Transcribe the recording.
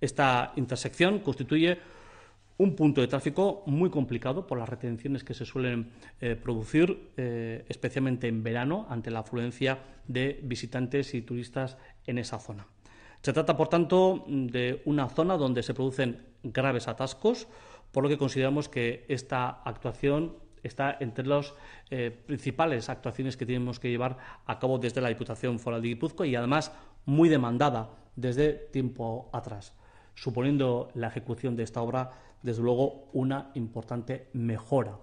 Esta intersección constituye un punto de tráfico muy complicado por las retenciones que se suelen eh, producir, eh, especialmente en verano, ante la afluencia de visitantes y turistas en esa zona. Se trata, por tanto, de una zona donde se producen graves atascos, por lo que consideramos que esta actuación está entre las eh, principales actuaciones que tenemos que llevar a cabo desde la Diputación Foral de Guipúzcoa y, además, muy demandada desde tiempo atrás suponiendo la ejecución de esta obra, desde luego, una importante mejora